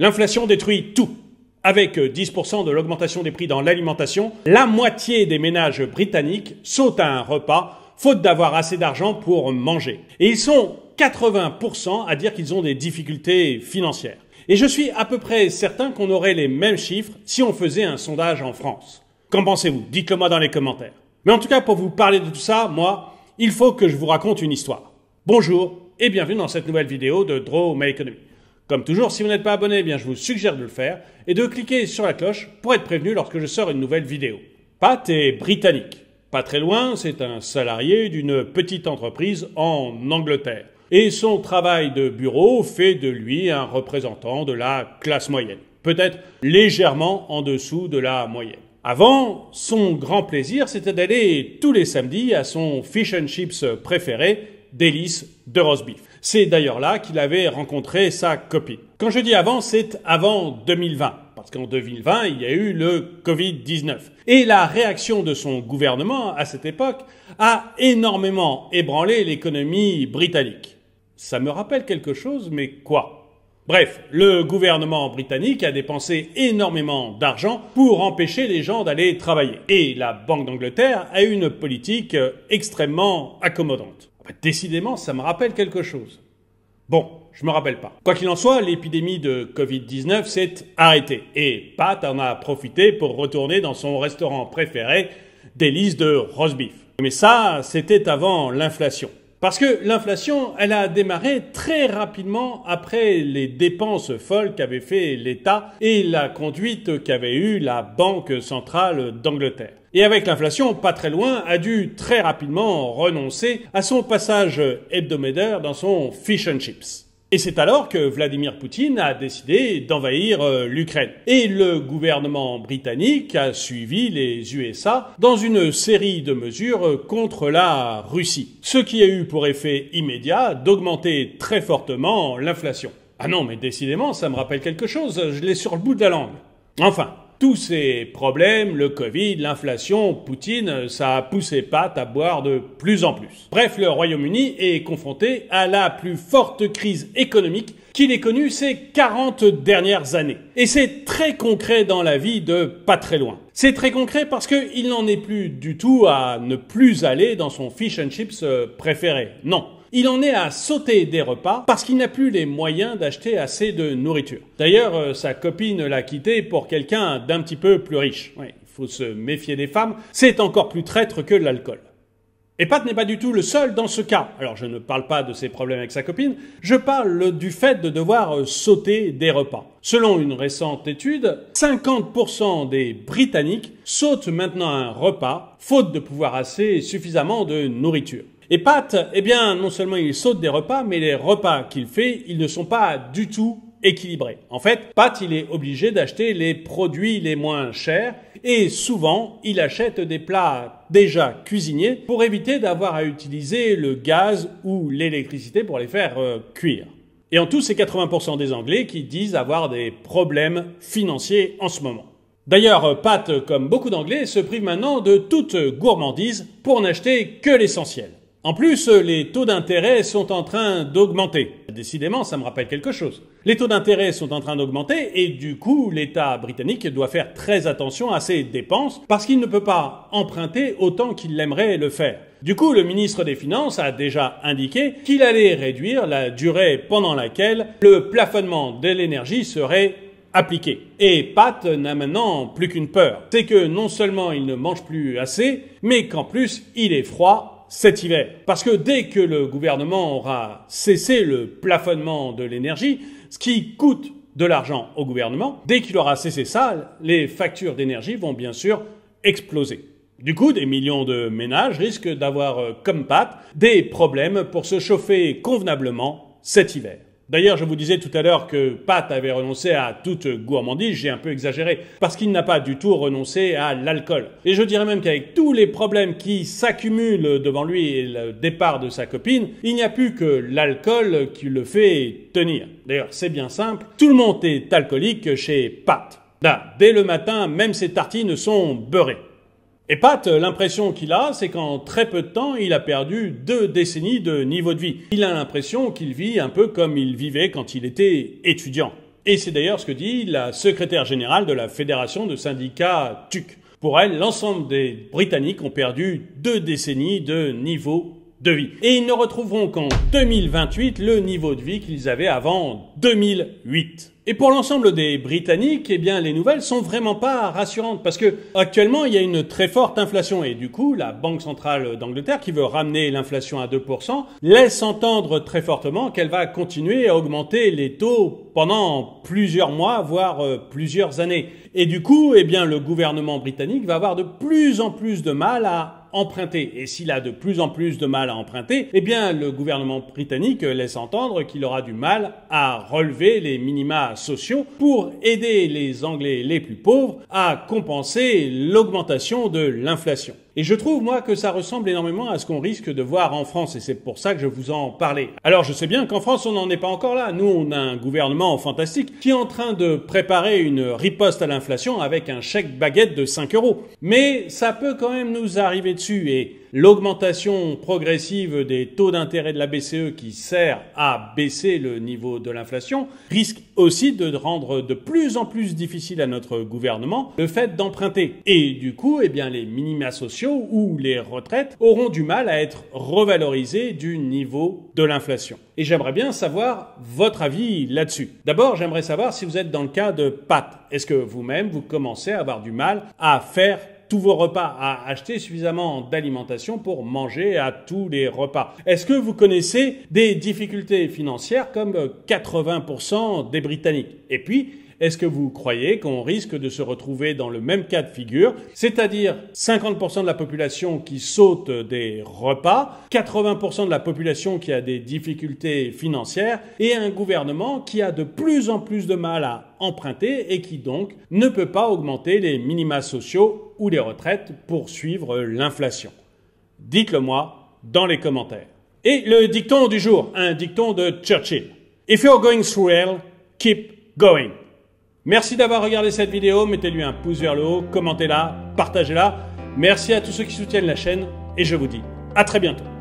L'inflation détruit tout. Avec 10% euh, de l'augmentation des prix dans l'alimentation, la moitié des ménages britanniques sautent à un repas faute d'avoir assez d'argent pour manger. Et ils sont 80% à dire qu'ils ont des difficultés financières. Et je suis à peu près certain qu'on aurait les mêmes chiffres si on faisait un sondage en France. Qu'en pensez-vous Dites-le moi dans les commentaires. Mais en tout cas, pour vous parler de tout ça, moi, il faut que je vous raconte une histoire. Bonjour et bienvenue dans cette nouvelle vidéo de Draw My Economy. Comme toujours, si vous n'êtes pas abonné, eh bien je vous suggère de le faire et de cliquer sur la cloche pour être prévenu lorsque je sors une nouvelle vidéo. Pat est britannique. Pas très loin, c'est un salarié d'une petite entreprise en Angleterre. Et son travail de bureau fait de lui un représentant de la classe moyenne, peut-être légèrement en dessous de la moyenne. Avant, son grand plaisir, c'était d'aller tous les samedis à son fish and chips préféré, délice de roast beef. C'est d'ailleurs là qu'il avait rencontré sa copine. Quand je dis avant, c'est avant 2020 parce qu'en 2020, il y a eu le Covid-19. Et la réaction de son gouvernement à cette époque a énormément ébranlé l'économie britannique. Ça me rappelle quelque chose, mais quoi Bref, le gouvernement britannique a dépensé énormément d'argent pour empêcher les gens d'aller travailler. Et la Banque d'Angleterre a une politique extrêmement accommodante. Bah, décidément, ça me rappelle quelque chose. Bon, je me rappelle pas. Quoi qu'il en soit, l'épidémie de Covid-19 s'est arrêtée et Pat en a profité pour retourner dans son restaurant préféré, des de roast beef. Mais ça, c'était avant l'inflation. Parce que l'inflation, elle a démarré très rapidement après les dépenses folles qu'avait fait l'État et la conduite qu'avait eue la Banque centrale d'Angleterre. Et avec l'inflation, pas très loin, a dû très rapidement renoncer à son passage hebdomadaire dans son fish and chips. Et c'est alors que Vladimir Poutine a décidé d'envahir euh, l'Ukraine. Et le gouvernement britannique a suivi les USA dans une série de mesures euh, contre la Russie. Ce qui a eu pour effet immédiat d'augmenter très fortement l'inflation. Ah non, mais décidément, ça me rappelle quelque chose, euh, je l'ai sur le bout de la langue. Enfin, tous ces problèmes, le Covid, l'inflation, Poutine, ça a poussé Pat à boire de plus en plus. Bref, le Royaume-Uni est confronté à la plus forte crise économique qu'il ait connue ces 40 dernières années. Et c'est très concret dans la vie de pas très loin. C'est très concret parce qu'il n'en est plus du tout à ne plus aller dans son fish and chips euh, préféré. Non. Il en est à sauter des repas parce qu'il n'a plus les moyens d'acheter assez de nourriture. D'ailleurs, euh, sa copine l'a quitté pour quelqu'un d'un petit peu plus riche. Il faut se méfier des femmes, c'est encore plus traître que l'alcool. Et Pat n'est pas du tout le seul dans ce cas. Alors je ne parle pas de ses problèmes avec sa copine, je parle du fait de devoir euh, sauter des repas. Selon une récente étude, 50% des Britanniques sautent maintenant un repas, faute de pouvoir assez suffisamment de nourriture. Et Pat, eh bien, non seulement il saute des repas, mais les repas qu'il fait, ils ne sont pas du tout équilibrés. En fait, Pat, il est obligé d'acheter les produits les moins chers et souvent, il achète des plats déjà cuisinés pour éviter d'avoir à utiliser le gaz ou l'électricité pour les faire euh, cuire. Et en tout, c'est 80% des Anglais qui disent avoir des problèmes financiers en ce moment. D'ailleurs, Pat, comme beaucoup d'Anglais, se prive maintenant de toute gourmandise pour n'acheter que l'essentiel. En plus, euh, les taux d'intérêt sont en train d'augmenter. Décidément, ça me rappelle quelque chose. Les taux d'intérêt sont en train d'augmenter et du coup, l'État britannique doit faire très attention à ses dépenses parce qu'il ne peut pas emprunter autant qu'il aimerait le faire. Du coup, le ministre des Finances a déjà indiqué qu'il allait réduire la durée pendant laquelle le plafonnement de l'énergie serait appliqué. Et Pat n'a maintenant plus qu'une peur. C'est que non seulement il ne mange plus assez, mais qu'en plus il est froid cet hiver. Parce que dès que le gouvernement aura cessé le plafonnement de l'énergie, ce qui coûte de l'argent au gouvernement, dès qu'il aura cessé ça, les factures d'énergie vont bien sûr exploser. Du coup, des millions de ménages risquent d'avoir euh, comme patte des problèmes pour se chauffer convenablement cet hiver. D'ailleurs, je vous disais tout à l'heure que Pat avait renoncé à toute gourmandise, j'ai un peu exagéré, parce qu'il n'a pas du tout renoncé à l'alcool. Et je dirais même qu'avec tous les problèmes qui s'accumulent devant lui et le départ de sa copine, il n'y a plus que l'alcool qui le fait tenir. D'ailleurs, c'est bien simple, tout le monde est alcoolique chez Pat. dès le matin, même ses tartines sont beurrées. Et Pat, euh, l'impression qu'il a, c'est qu'en très peu de temps, il a perdu deux décennies de niveau de vie. Il a l'impression qu'il vit un peu comme il vivait quand il était étudiant. Et c'est d'ailleurs ce que dit la secrétaire générale de la Fédération de syndicats TUC. Pour elle, l'ensemble des Britanniques ont perdu deux décennies de niveau et ils ne retrouveront qu'en 2028 le niveau de vie qu'ils avaient avant 2008. Et pour l'ensemble des Britanniques, eh bien, les nouvelles sont vraiment pas rassurantes parce que actuellement, il y a une très forte inflation et du coup, la Banque centrale d'Angleterre, qui veut ramener l'inflation à 2%, laisse entendre très fortement qu'elle va continuer à augmenter les taux pendant plusieurs mois, voire euh, plusieurs années. Et du coup, eh bien, le gouvernement britannique va avoir de plus en plus de mal à emprunter. Et s'il a de plus en plus de mal à emprunter, eh bien le gouvernement britannique laisse entendre qu'il aura du mal à relever les minima sociaux pour aider les Anglais les plus pauvres à compenser l'augmentation de l'inflation. Et je trouve, moi, que ça ressemble énormément à ce qu'on risque de voir en France, et c'est pour ça que je vous en parlais. Alors, je sais bien qu'en France, on n'en est pas encore là. Nous, on a un gouvernement fantastique qui est en train de préparer une riposte à l'inflation avec un chèque baguette de 5 euros. Mais ça peut quand même nous arriver dessus, et l'augmentation progressive des taux d'intérêt de la BCE qui sert à baisser le niveau de l'inflation risque aussi de rendre de plus en plus difficile à notre gouvernement le fait d'emprunter. Et du coup, eh bien, les minima sociaux ou les retraites auront du mal à être revalorisés du niveau de l'inflation. Et j'aimerais bien savoir votre avis là-dessus. D'abord, j'aimerais savoir si vous êtes dans le cas de Pat. Est-ce que vous-même, vous commencez à avoir du mal à faire tous vos repas, à acheter suffisamment d'alimentation pour manger à tous les repas. Est-ce que vous connaissez des difficultés financières comme 80% des Britanniques Et puis, est-ce que vous croyez qu'on risque de se retrouver dans le même cas de figure, c'est-à-dire 50% de la population qui saute des repas, 80% de la population qui a des difficultés financières et un gouvernement qui a de plus en plus de mal à emprunter et qui donc ne peut pas augmenter les minima sociaux ou les retraites pour suivre l'inflation Dites-le moi dans les commentaires. Et le dicton du jour, un dicton de Churchill. If you're going through hell, keep going. Merci d'avoir regardé cette vidéo, mettez-lui un pouce vers le haut, commentez-la, partagez-la. Merci à tous ceux qui soutiennent la chaîne et je vous dis à très bientôt.